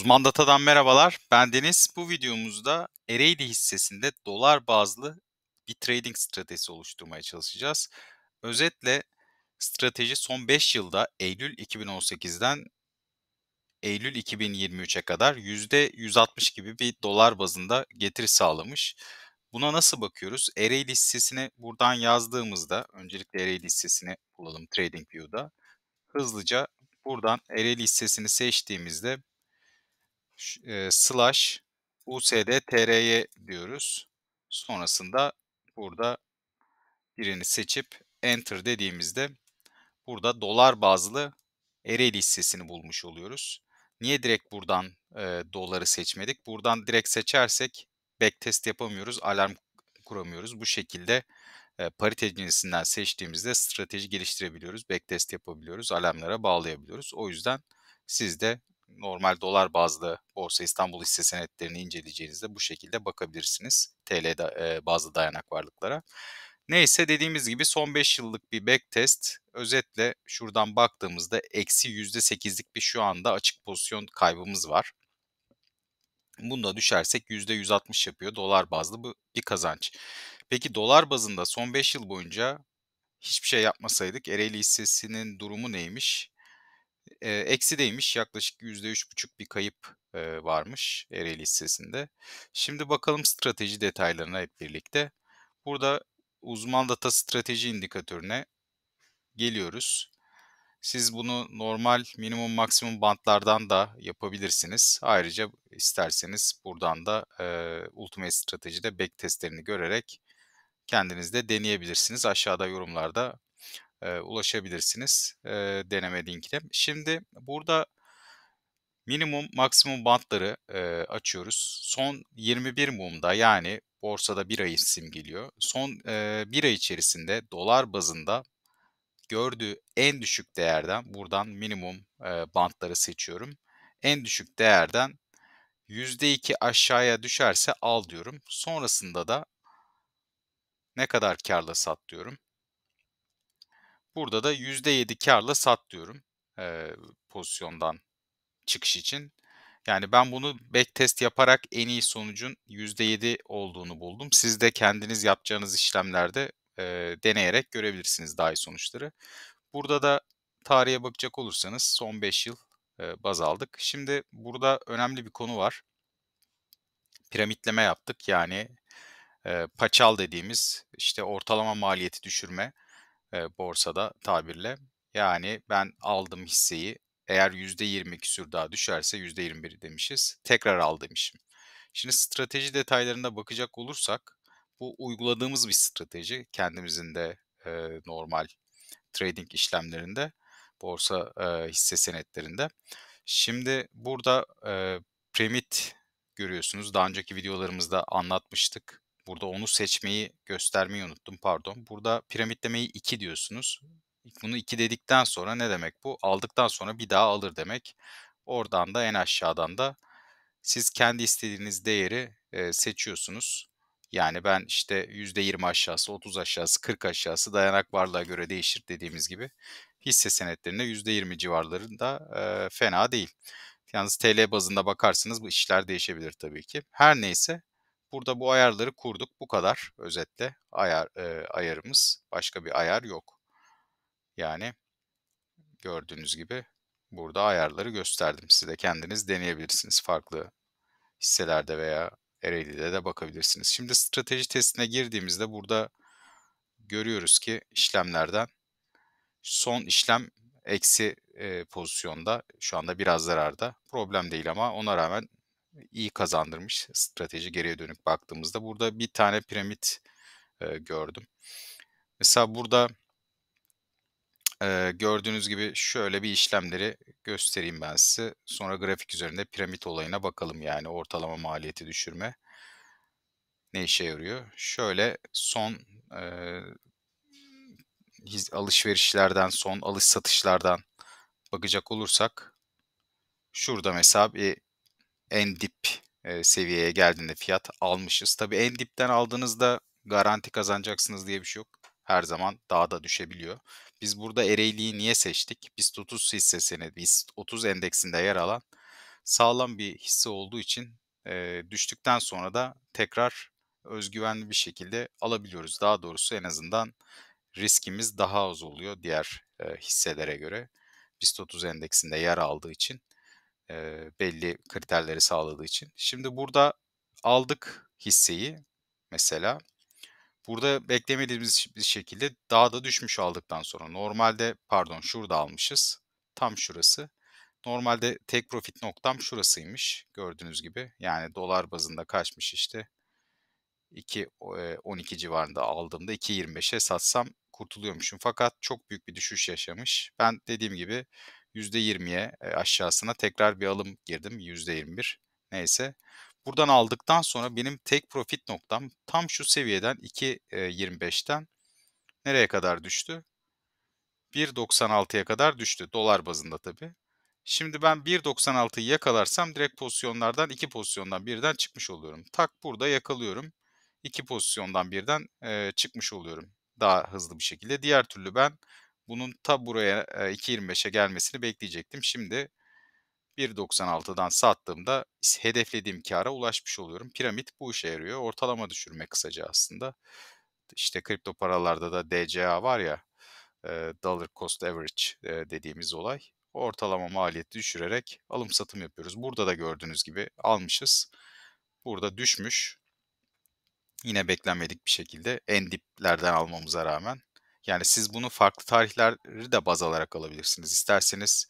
Uzman Data'dan merhabalar. Ben Deniz. Bu videomuzda Ereğli hissesinde dolar bazlı bir trading stratejisi oluşturmaya çalışacağız. Özetle strateji son 5 yılda Eylül 2018'den Eylül 2023'e kadar %160 gibi bir dolar bazında getiri sağlamış. Buna nasıl bakıyoruz? Ereğli hissesini buradan yazdığımızda, öncelikle Ereğli hissesini bulalım TradingView'da. Hızlıca buradan Ereğli hissesini seçtiğimizde e, slash usd.tr'ye diyoruz. Sonrasında burada birini seçip enter dediğimizde burada dolar bazlı Ereğli listesini bulmuş oluyoruz. Niye direkt buradan e, doları seçmedik? Buradan direkt seçersek backtest yapamıyoruz, alarm kuramıyoruz. Bu şekilde e, parite cinsinden seçtiğimizde strateji geliştirebiliyoruz, backtest yapabiliyoruz, alarmlara bağlayabiliyoruz. O yüzden siz de normal dolar bazlı Borsa İstanbul hisse senetlerini inceleyeceğinizde bu şekilde bakabilirsiniz. TL e, bazlı dayanak varlıklara. Neyse dediğimiz gibi son 5 yıllık bir backtest. Özetle şuradan baktığımızda eksi %8'lik bir şu anda açık pozisyon kaybımız var. Bunda düşersek %160 yapıyor dolar bazlı bu bir kazanç. Peki dolar bazında son 5 yıl boyunca hiçbir şey yapmasaydık Ereğli hissesinin durumu neymiş? e, eksideymiş. Yaklaşık %3,5 bir kayıp e, varmış Ereğli hissesinde. Şimdi bakalım strateji detaylarına hep birlikte. Burada uzman data strateji indikatörüne geliyoruz. Siz bunu normal minimum maksimum bantlardan da yapabilirsiniz. Ayrıca isterseniz buradan da e, Ultimate Stratejide back testlerini görerek kendiniz de deneyebilirsiniz. Aşağıda yorumlarda e, ulaşabilirsiniz e, deneme linkine. Şimdi burada minimum maksimum bantları e, açıyoruz. Son 21 mumda yani borsada bir ay simgeliyor. Son e, bir ay içerisinde dolar bazında gördüğü en düşük değerden buradan minimum e, bantları seçiyorum. En düşük değerden %2 aşağıya düşerse al diyorum. Sonrasında da ne kadar karla sat diyorum. Burada da %7 karla sat diyorum e, pozisyondan çıkış için. Yani ben bunu backtest yaparak en iyi sonucun %7 olduğunu buldum. Siz de kendiniz yapacağınız işlemlerde e, deneyerek görebilirsiniz daha iyi sonuçları. Burada da tarihe bakacak olursanız son 5 yıl e, baz aldık. Şimdi burada önemli bir konu var. Piramitleme yaptık yani e, paçal dediğimiz işte ortalama maliyeti düşürme e, borsada tabirle. Yani ben aldım hisseyi eğer %20 küsür daha düşerse %21 demişiz tekrar al demişim. Şimdi strateji detaylarına bakacak olursak bu uyguladığımız bir strateji kendimizin de e, normal trading işlemlerinde borsa e, hisse senetlerinde. Şimdi burada e, Premit görüyorsunuz. Daha önceki videolarımızda anlatmıştık. Burada onu seçmeyi göstermeyi unuttum pardon. Burada piramitlemeyi 2 diyorsunuz. Bunu 2 dedikten sonra ne demek bu? Aldıktan sonra bir daha alır demek. Oradan da en aşağıdan da siz kendi istediğiniz değeri e, seçiyorsunuz. Yani ben işte %20 aşağısı, 30 aşağısı, 40 aşağısı dayanak varlığa göre değişir dediğimiz gibi hisse senetlerinde %20 civarlarında e, fena değil. Yalnız TL bazında bakarsınız bu işler değişebilir tabii ki. Her neyse Burada bu ayarları kurduk. Bu kadar özetle ayar e, ayarımız. Başka bir ayar yok. Yani gördüğünüz gibi burada ayarları gösterdim. Siz de kendiniz deneyebilirsiniz. Farklı hisselerde veya Ereğli'de de bakabilirsiniz. Şimdi strateji testine girdiğimizde burada görüyoruz ki işlemlerden son işlem eksi e, pozisyonda şu anda biraz zararda. Problem değil ama ona rağmen iyi kazandırmış strateji geriye dönük baktığımızda. Burada bir tane piramit e, gördüm. Mesela burada e, gördüğünüz gibi şöyle bir işlemleri göstereyim ben size. Sonra grafik üzerinde piramit olayına bakalım yani ortalama maliyeti düşürme ne işe yarıyor? Şöyle son e, alışverişlerden, son alış satışlardan bakacak olursak şurada mesela bir en dip e, seviyeye geldiğinde fiyat almışız. Tabii en dipten aldığınızda garanti kazanacaksınız diye bir şey yok. Her zaman daha da düşebiliyor. Biz burada Ereğli'yi niye seçtik? BIST 30 hissesini, BIST 30 endeksinde yer alan sağlam bir hisse olduğu için e, düştükten sonra da tekrar özgüvenli bir şekilde alabiliyoruz. Daha doğrusu en azından riskimiz daha az oluyor diğer e, hisselere göre. BIST 30 endeksinde yer aldığı için e, belli kriterleri sağladığı için. Şimdi burada aldık hisseyi mesela. Burada beklemediğimiz bir şekilde daha da düşmüş aldıktan sonra. Normalde pardon şurada almışız. Tam şurası. Normalde tek profit noktam şurasıymış gördüğünüz gibi. Yani dolar bazında kaçmış işte. 2 12 civarında aldığımda 2.25'e satsam kurtuluyormuşum. Fakat çok büyük bir düşüş yaşamış. Ben dediğim gibi %20'ye e, aşağısına tekrar bir alım girdim %21 neyse. Buradan aldıktan sonra benim tek profit noktam tam şu seviyeden 2.25'ten e, nereye kadar düştü? 1.96'ya kadar düştü dolar bazında tabii. Şimdi ben 1.96'yı yakalarsam direkt pozisyonlardan iki pozisyondan birden çıkmış oluyorum. Tak burada yakalıyorum. iki pozisyondan birden e, çıkmış oluyorum daha hızlı bir şekilde. Diğer türlü ben bunun ta buraya 2.25'e gelmesini bekleyecektim. Şimdi 1.96'dan sattığımda hedeflediğim kara ulaşmış oluyorum. Piramit bu işe yarıyor. Ortalama düşürme kısaca aslında. İşte kripto paralarda da DCA var ya, Dollar Cost Average dediğimiz olay. Ortalama maliyeti düşürerek alım satım yapıyoruz. Burada da gördüğünüz gibi almışız. Burada düşmüş. Yine beklenmedik bir şekilde en diplerden almamıza rağmen yani siz bunu farklı tarihleri de baz alarak alabilirsiniz. İsterseniz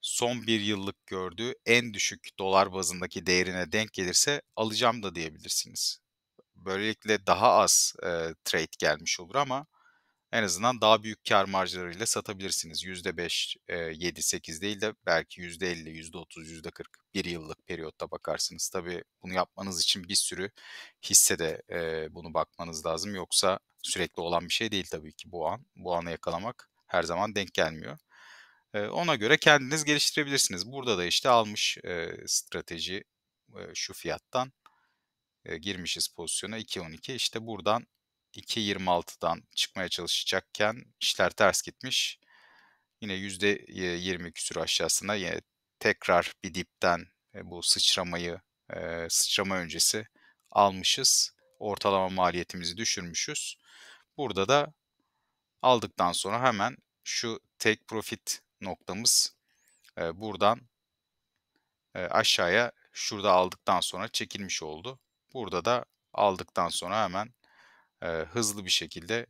son bir yıllık gördüğü en düşük dolar bazındaki değerine denk gelirse alacağım da diyebilirsiniz. Böylelikle daha az e, trade gelmiş olur ama en azından daha büyük kar marjlarıyla satabilirsiniz. %5, 7, 8 değil de belki %50, %30, %40 bir yıllık periyotta bakarsınız. Tabii bunu yapmanız için bir sürü hisse de bunu bakmanız lazım. Yoksa sürekli olan bir şey değil tabii ki bu an. Bu anı yakalamak her zaman denk gelmiyor. Ona göre kendiniz geliştirebilirsiniz. Burada da işte almış strateji şu fiyattan girmişiz pozisyona 2.12. işte buradan 2.26'dan çıkmaya çalışacakken işler ters gitmiş. Yine %20 küsur aşağısına yine tekrar bir dipten bu sıçramayı sıçrama öncesi almışız. Ortalama maliyetimizi düşürmüşüz. Burada da aldıktan sonra hemen şu take profit noktamız buradan aşağıya şurada aldıktan sonra çekilmiş oldu. Burada da aldıktan sonra hemen e, hızlı bir şekilde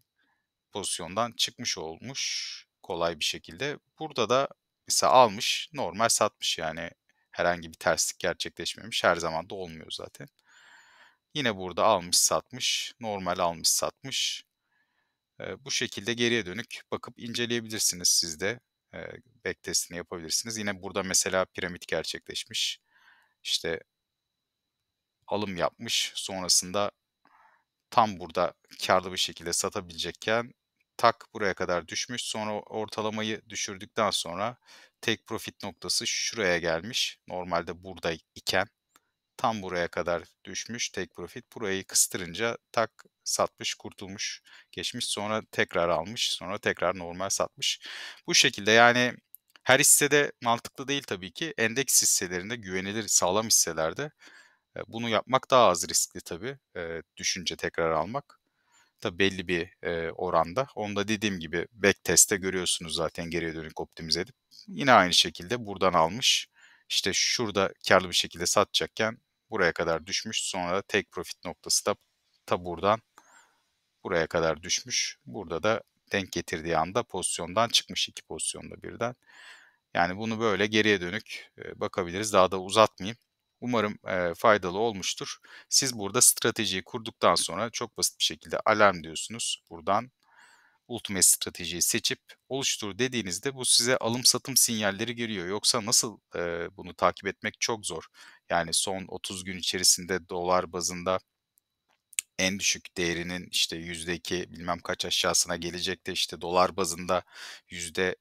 pozisyondan çıkmış olmuş kolay bir şekilde. Burada da mesela almış normal satmış yani herhangi bir terslik gerçekleşmemiş her zaman da olmuyor zaten. Yine burada almış satmış normal almış satmış. E, bu şekilde geriye dönük bakıp inceleyebilirsiniz siz de. E, backtestini yapabilirsiniz. Yine burada mesela piramit gerçekleşmiş. işte alım yapmış sonrasında tam burada karlı bir şekilde satabilecekken tak buraya kadar düşmüş. Sonra ortalamayı düşürdükten sonra tek profit noktası şuraya gelmiş. Normalde burada iken tam buraya kadar düşmüş tek profit. Burayı kıstırınca tak satmış, kurtulmuş, geçmiş. Sonra tekrar almış, sonra tekrar normal satmış. Bu şekilde yani her hissede mantıklı değil tabii ki. Endeks hisselerinde güvenilir sağlam hisselerde bunu yapmak daha az riskli tabii. düşünce tekrar almak. Tabii belli bir e, oranda. Onda dediğim gibi backtest'te görüyorsunuz zaten geriye dönük optimize edip. Yine aynı şekilde buradan almış. İşte şurada karlı bir şekilde satacakken buraya kadar düşmüş. Sonra tek profit noktası da ta buradan buraya kadar düşmüş. Burada da denk getirdiği anda pozisyondan çıkmış iki pozisyonda birden. Yani bunu böyle geriye dönük bakabiliriz. Daha da uzatmayayım. Umarım e, faydalı olmuştur. Siz burada stratejiyi kurduktan sonra çok basit bir şekilde alarm diyorsunuz. Buradan Ultimate stratejiyi seçip oluştur dediğinizde bu size alım satım sinyalleri giriyor. Yoksa nasıl e, bunu takip etmek çok zor. Yani son 30 gün içerisinde dolar bazında en düşük değerinin işte yüzdeki bilmem kaç aşağısına gelecek de işte dolar bazında yüzde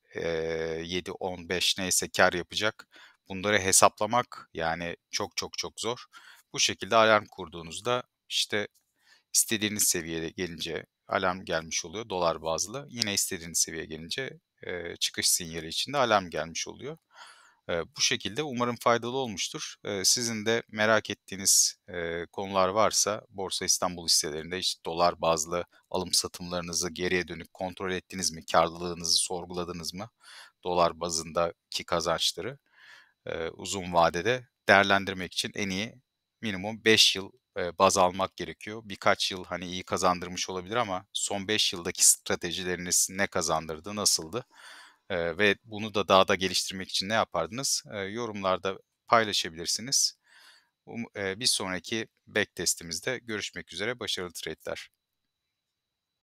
7-15 neyse kar yapacak bunları hesaplamak yani çok çok çok zor. Bu şekilde alarm kurduğunuzda işte istediğiniz seviyeye gelince alarm gelmiş oluyor dolar bazlı. Yine istediğiniz seviyeye gelince e, çıkış sinyali içinde alarm gelmiş oluyor. E, bu şekilde umarım faydalı olmuştur. E, sizin de merak ettiğiniz e, konular varsa Borsa İstanbul hisselerinde işte dolar bazlı alım satımlarınızı geriye dönüp kontrol ettiniz mi? Karlılığınızı sorguladınız mı? Dolar bazındaki kazançları e, uzun vadede değerlendirmek için en iyi minimum 5 yıl e, baz almak gerekiyor. Birkaç yıl hani iyi kazandırmış olabilir ama son 5 yıldaki stratejileriniz ne kazandırdı, nasıldı? E, ve bunu da daha da geliştirmek için ne yapardınız? E, yorumlarda paylaşabilirsiniz. Um, bir sonraki backtestimizde görüşmek üzere. Başarılı trade'ler.